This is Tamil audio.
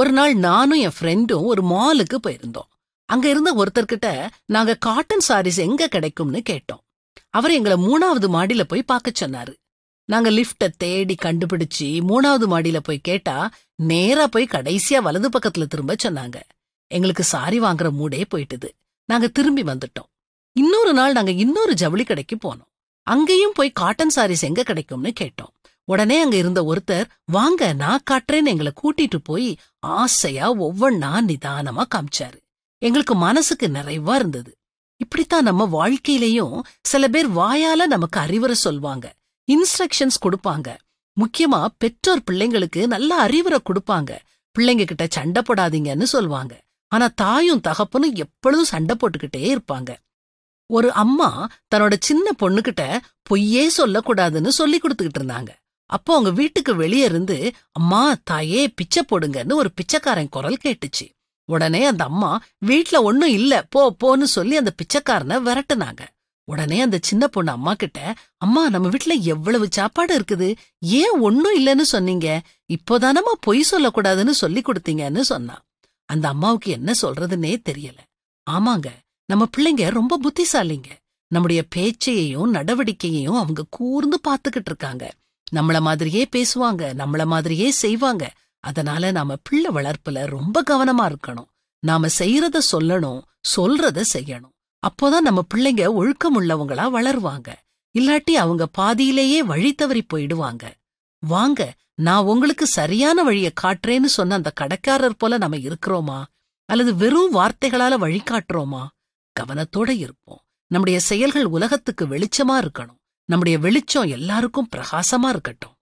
ஒரு நாள் நானும் என் ஃப்ரெண்டும் ஒரு மாலுக்கு போயிருந்தோம் அங்க இருந்த ஒருத்தர்கிட்ட நாங்க காட்டன் சாரீஸ் எங்க கிடைக்கும்னு கேட்டோம் அவர் எங்களை மூணாவது மாடியில போய் பார்க்க சொன்னாரு நாங்க லிப்ட தேடி கண்டுபிடிச்சு மூணாவது மாடியில போய் கேட்டா நேரா போய் கடைசியா வலது பக்கத்துல திரும்ப சொன்னாங்க எங்களுக்கு சாரி வாங்குற மூடே போயிட்டுது நாங்க திரும்பி வந்துட்டோம் இன்னொரு நாள் நாங்க இன்னொரு ஜவுளி கடைக்கு போனோம் அங்கேயும் போய் காட்டன் சாரீஸ் எங்க கிடைக்கும்னு கேட்டோம் உடனே அங்க இருந்த ஒருத்தர் வாங்க நான் காட்டுறேன்னு எங்களை கூட்டிட்டு போய் ஆசையா ஒவ்வொன்னா நிதானமா காமிச்சாரு எங்களுக்கு மனசுக்கு நிறைவா இருந்தது இப்படித்தான் நம்ம வாழ்க்கையிலையும் சில பேர் வாயால நமக்கு அறிவுரை சொல்வாங்க இன்ஸ்ட்ரக்ஷன்ஸ் கொடுப்பாங்க முக்கியமா பெற்றோர் பிள்ளைங்களுக்கு நல்ல அறிவுரை கொடுப்பாங்க பிள்ளைங்க கிட்ட சண்டை போடாதீங்கன்னு சொல்லுவாங்க ஆனா தாயும் தகப்பனும் எப்பொழுதும் சண்டை போட்டுக்கிட்டே இருப்பாங்க ஒரு அம்மா தன்னோட சின்ன பொண்ணுகிட்ட பொய்யே சொல்லக்கூடாதுன்னு சொல்லி கொடுத்துக்கிட்டு இருந்தாங்க அப்போ அவங்க வீட்டுக்கு வெளியே இருந்து அம்மா தாயே பிச்சை போடுங்கன்னு ஒரு பிச்சைக்காரன் குரல் கேட்டுச்சு உடனே அந்த அம்மா வீட்ல ஒன்னும் இல்ல போ போன்னு சொல்லி அந்த பிச்சைக்காரனை விரட்டுனாங்க உடனே அந்த சின்ன பொண்ணு அம்மா கிட்ட அம்மா நம்ம வீட்டுல எவ்வளவு சாப்பாடு இருக்குது ஏன் ஒன்னும் இல்லைன்னு சொன்னீங்க இப்போதானமா பொய் சொல்லக்கூடாதுன்னு சொல்லி கொடுத்தீங்கன்னு சொன்னான் அந்த அம்மாவுக்கு என்ன சொல்றதுன்னே தெரியல ஆமாங்க நம்ம பிள்ளைங்க ரொம்ப புத்திசாலிங்க நம்முடைய பேச்சையையும் நடவடிக்கையையும் அவங்க கூர்ந்து பாத்துக்கிட்டு இருக்காங்க நம்மள மாதிரியே பேசுவாங்க நம்மள மாதிரியே செய்வாங்க அதனால நாம பிள்ளை வளர்ப்புல ரொம்ப கவனமா இருக்கணும் நாம செய்யறத சொல்லணும் சொல்றத செய்யணும் அப்போதான் நம்ம பிள்ளைங்க ஒழுக்கம் உள்ளவங்களா வளருவாங்க இல்லாட்டி அவங்க பாதியிலேயே வழி தவறி போயிடுவாங்க வாங்க நான் உங்களுக்கு சரியான வழிய காட்டுறேன்னு சொன்ன அந்த கடைக்காரர் போல நம்ம இருக்கிறோமா அல்லது வெறும் வார்த்தைகளால வழிகாட்டுறோமா கவனத்தோட இருப்போம் நம்முடைய செயல்கள் உலகத்துக்கு வெளிச்சமா இருக்கணும் நம்முடைய வெளிச்சம் எல்லாருக்கும் பிரகாசமா இருக்கட்டும்